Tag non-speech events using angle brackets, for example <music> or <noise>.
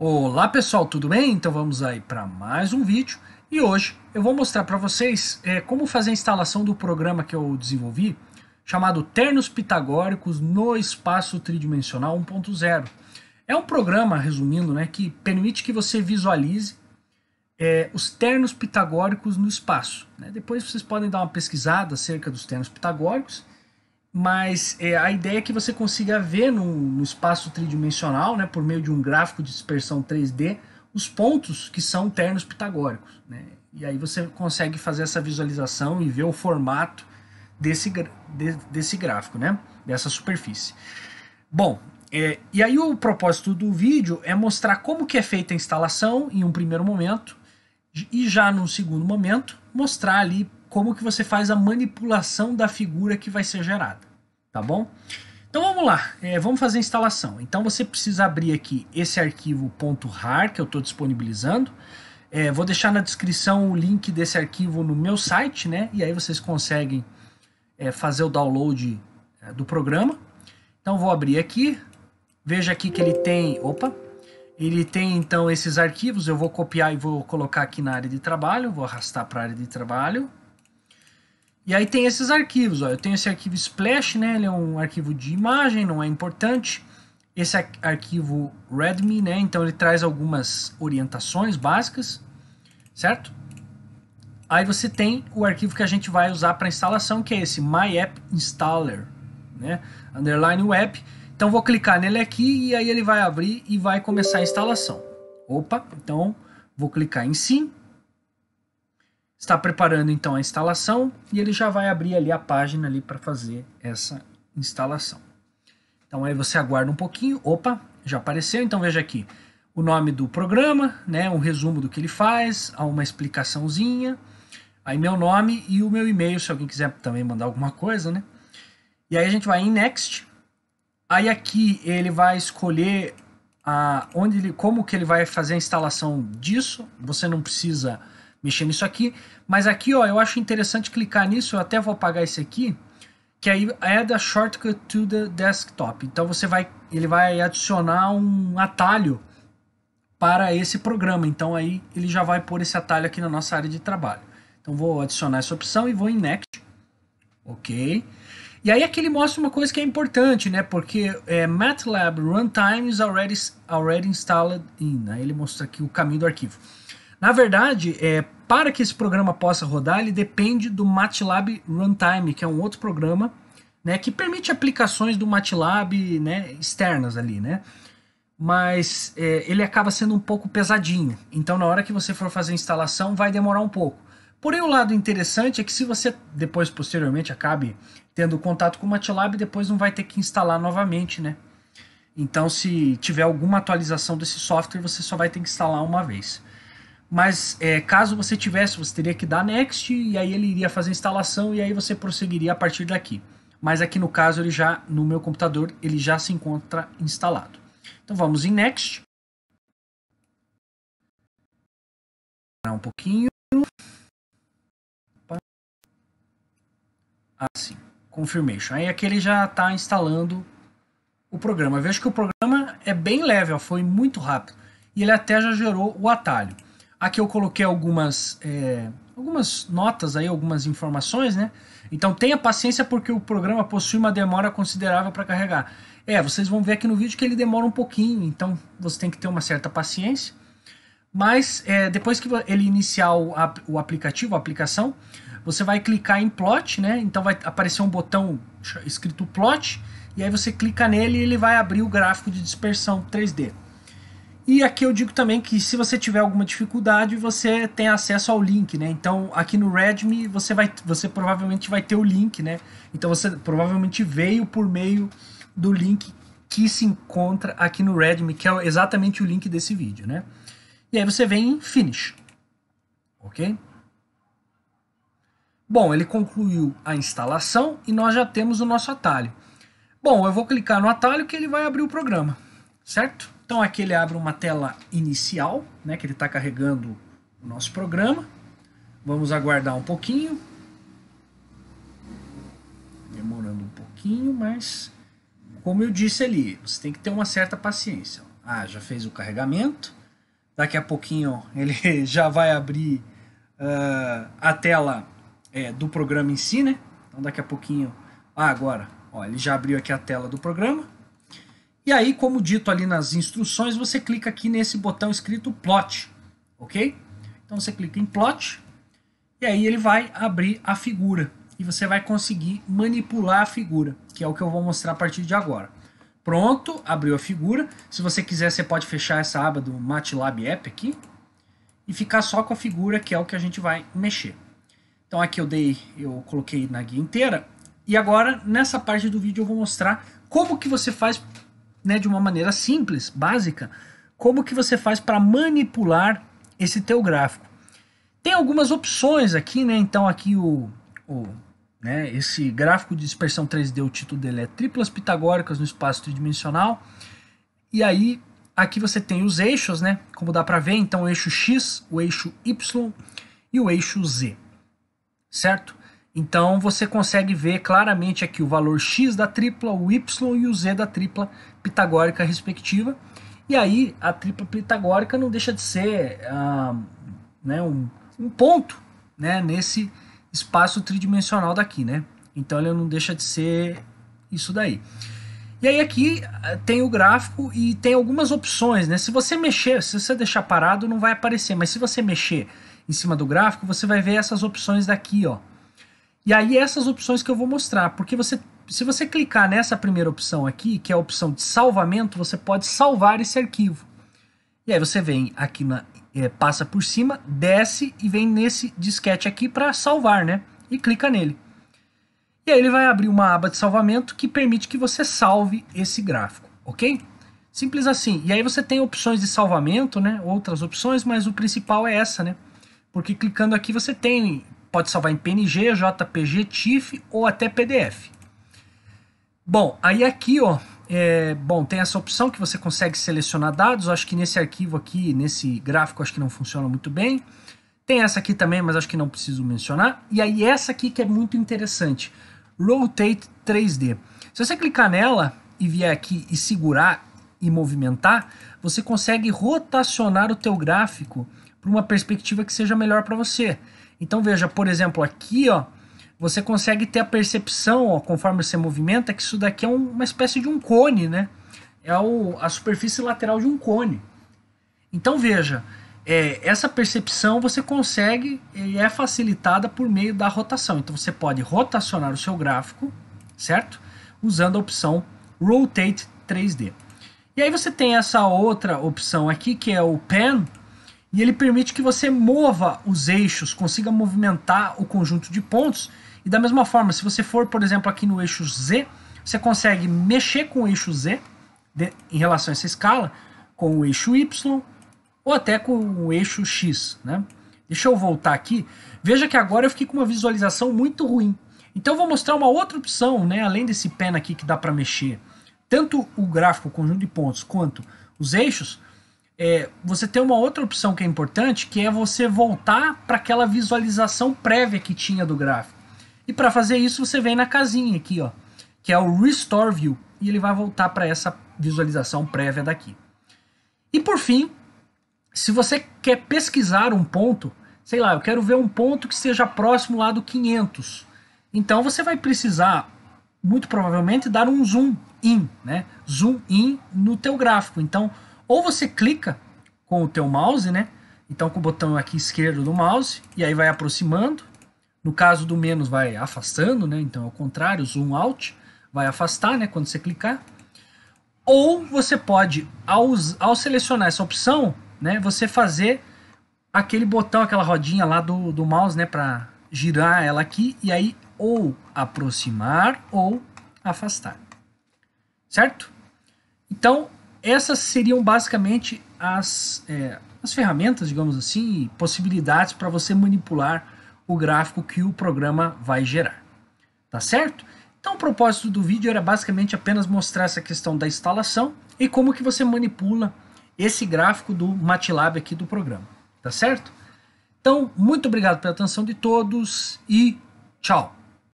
Olá pessoal, tudo bem? Então vamos aí para mais um vídeo e hoje eu vou mostrar para vocês é, como fazer a instalação do programa que eu desenvolvi chamado Ternos Pitagóricos no Espaço Tridimensional 1.0. É um programa, resumindo, né, que permite que você visualize é, os ternos pitagóricos no espaço. Né? Depois vocês podem dar uma pesquisada acerca dos ternos pitagóricos mas é, a ideia é que você consiga ver no, no, espaço tridimensional, né, por meio de um gráfico de dispersão 3D, os pontos que são ternos pitagóricos. Né? E aí você consegue fazer essa visualização e ver o formato desse, de, desse gráfico, né? dessa superfície. Bom, é, e aí o propósito do vídeo é mostrar como que é feita a instalação em um primeiro momento e já num segundo momento mostrar ali como que você faz a manipulação da figura que vai ser gerada, tá bom? Então vamos lá, é, vamos fazer a instalação. Então você precisa abrir aqui esse arquivo .rar que eu estou disponibilizando. É, vou deixar na descrição o link desse arquivo no meu site, né? E aí vocês conseguem é, fazer o download é, do programa. Então vou abrir aqui. Veja aqui que ele tem... Opa! Ele tem então esses arquivos. Eu vou copiar e vou colocar aqui na área de trabalho. Vou arrastar para a área de trabalho. E aí tem esses arquivos, ó. eu tenho esse arquivo Splash, né? ele é um arquivo de imagem, não é importante. Esse arquivo Redmi, né? então ele traz algumas orientações básicas, certo? Aí você tem o arquivo que a gente vai usar para instalação, que é esse myapp installer, né? underline web. Então vou clicar nele aqui e aí ele vai abrir e vai começar a instalação. Opa, então vou clicar em sim está preparando então a instalação e ele já vai abrir ali a página ali para fazer essa instalação. Então aí você aguarda um pouquinho, opa, já apareceu, então veja aqui o nome do programa, né, um resumo do que ele faz, uma explicaçãozinha, aí meu nome e o meu e-mail, se alguém quiser também mandar alguma coisa, né? E aí a gente vai em next. Aí aqui ele vai escolher a onde ele, como que ele vai fazer a instalação disso. Você não precisa mexer nisso aqui. Mas aqui, ó, eu acho interessante clicar nisso, eu até vou apagar esse aqui, que aí é da shortcut to the desktop. Então você vai, ele vai adicionar um atalho para esse programa. Então aí ele já vai pôr esse atalho aqui na nossa área de trabalho. Então vou adicionar essa opção e vou em next. OK. E aí aqui ele mostra uma coisa que é importante, né? Porque é, MATLAB runtime is already, already installed in. Aí ele mostra aqui o caminho do arquivo. Na verdade, é, para que esse programa possa rodar, ele depende do MATLAB Runtime, que é um outro programa né, que permite aplicações do MATLAB né, externas ali, né? Mas é, ele acaba sendo um pouco pesadinho. Então, na hora que você for fazer a instalação, vai demorar um pouco. Porém, o lado interessante é que se você depois, posteriormente, acabe tendo contato com o MATLAB, depois não vai ter que instalar novamente, né? Então, se tiver alguma atualização desse software, você só vai ter que instalar uma vez. Mas é, caso você tivesse, você teria que dar next e aí ele iria fazer a instalação e aí você prosseguiria a partir daqui. Mas aqui no caso ele já no meu computador ele já se encontra instalado. Então vamos em next. Um pouquinho. Assim, confirmation. Aí aqui ele já está instalando o programa. Veja que o programa é bem leve, ó, foi muito rápido. E ele até já gerou o atalho. Aqui eu coloquei algumas, é, algumas notas aí, algumas informações, né? Então tenha paciência porque o programa possui uma demora considerável para carregar. É, vocês vão ver aqui no vídeo que ele demora um pouquinho, então você tem que ter uma certa paciência. Mas é, depois que ele iniciar o, o aplicativo, a aplicação, você vai clicar em plot, né? Então vai aparecer um botão escrito plot, e aí você clica nele e ele vai abrir o gráfico de dispersão 3D. E aqui eu digo também que se você tiver alguma dificuldade, você tem acesso ao link, né? Então aqui no Redmi você vai, você provavelmente vai ter o link, né? Então você provavelmente veio por meio do link que se encontra aqui no Redmi, que é exatamente o link desse vídeo, né? E aí você vem em Finish, ok? Bom, ele concluiu a instalação e nós já temos o nosso atalho. Bom, eu vou clicar no atalho que ele vai abrir o programa, certo? Então aqui ele abre uma tela inicial, né, que ele está carregando o nosso programa. Vamos aguardar um pouquinho. Demorando um pouquinho, mas como eu disse ali, você tem que ter uma certa paciência. Ah, já fez o carregamento. Daqui a pouquinho <laughs> ele já vai abrir uh, a tela é, do programa em si, né? Então daqui a pouquinho. Ah, agora. Ó, ele já abriu aqui a tela do programa. E aí, como dito ali nas instruções, você clica aqui nesse botão escrito plot, ok? Então você clica em plot e aí ele vai abrir a figura e você vai conseguir manipular a figura, que é o que eu vou mostrar a partir de agora. Pronto, abriu a figura. Se você quiser, você pode fechar essa aba do MATLAB App aqui e ficar só com a figura, que é o que a gente vai mexer. Então aqui eu dei, eu coloquei na guia inteira. E agora, nessa parte do vídeo, eu vou mostrar como que você faz né, de uma maneira simples, básica, como que você faz para manipular esse teu gráfico. Tem algumas opções aqui, né? Então aqui o, o né, esse gráfico de dispersão 3D, o título dele é triplas pitagóricas no espaço tridimensional. E aí aqui você tem os eixos, né? Como dá para ver, então o eixo X, o eixo Y e o eixo Z. Certo? Então você consegue ver claramente aqui o valor x da tripla, o y e o z da tripla pitagórica respectiva. E aí a tripla pitagórica não deixa de ser ah, né, um, um, ponto né, nesse espaço tridimensional daqui. Né? Então ele não deixa de ser isso daí. E aí aqui ah, tem o gráfico e tem algumas opções, né? Se você mexer, se você deixar parado, não vai aparecer. Mas se você mexer em cima do gráfico, você vai ver essas opções daqui, ó. E aí essas opções que eu vou mostrar, porque você se você clicar nessa primeira opção aqui, que é a opção de salvamento, você pode salvar esse arquivo. E aí você vem aqui na é, passa por cima, desce e vem nesse disquete aqui para salvar, né? E clica nele. E aí ele vai abrir uma aba de salvamento que permite que você salve esse gráfico, ok? Simples assim. E aí você tem opções de salvamento, né? Outras opções, mas o principal é essa, né? Porque clicando aqui você tem pode salvar em PNG, JPG, TIFF ou até PDF. Bom, aí aqui, ó, é, bom, tem essa opção que você consegue selecionar dados. Acho que nesse arquivo aqui, nesse gráfico, acho que não funciona muito bem. Tem essa aqui também, mas acho que não preciso mencionar. E aí essa aqui que é muito interessante, Rotate 3D. Se você clicar nela e vier aqui e segurar e movimentar, você consegue rotacionar o teu gráfico para uma perspectiva que seja melhor para você. Então veja, por exemplo, aqui ó, você consegue ter a percepção, ó, conforme você movimenta, que isso daqui é uma espécie de um cone, né? É o, a superfície lateral de um cone. Então veja, é, essa percepção você consegue e é facilitada por meio da rotação. Então você pode rotacionar o seu gráfico, certo? Usando a opção Rotate 3D. E aí você tem essa outra opção aqui que é o Pen, e ele permite que você mova os eixos, consiga movimentar o conjunto de pontos. E da mesma forma, se você for, por exemplo, aqui no eixo Z, você consegue mexer com o eixo Z de, em relação a essa escala, com o eixo Y ou até com o eixo X. Né? Deixa eu voltar aqui. Veja que agora eu fiquei com uma visualização muito ruim. Então eu vou mostrar uma outra opção, né? além desse pen aqui que dá para mexer. Tanto o gráfico, o conjunto de pontos, quanto os eixos, é, você tem uma outra opção que é importante, que é você voltar para aquela visualização prévia que tinha do gráfico. E para fazer isso, você vem na casinha aqui, ó, que é o Restore View, e ele vai voltar para essa visualização prévia daqui. E por fim, se você quer pesquisar um ponto, sei lá, eu quero ver um ponto que seja próximo lá do 500. Então você vai precisar, muito provavelmente, dar um zoom in, né? Zoom in no teu gráfico. Então, ou você clica com o teu mouse, né? Então com o botão aqui esquerdo do mouse e aí vai aproximando. No caso do menos vai afastando, né? Então é o contrário, zoom out vai afastar, né, quando você clicar. Ou você pode ao, ao selecionar essa opção, né, você fazer aquele botão, aquela rodinha lá do, do mouse, né, para girar ela aqui e aí ou aproximar ou afastar. Certo? Então, essas seriam basicamente as, é, as ferramentas, digamos assim, possibilidades para você manipular o gráfico que o programa vai gerar. Tá certo? Então o propósito do vídeo era basicamente apenas mostrar essa questão da instalação e como que você manipula esse gráfico do MATLAB aqui do programa. Tá certo? Então, muito obrigado pela atenção de todos e tchau!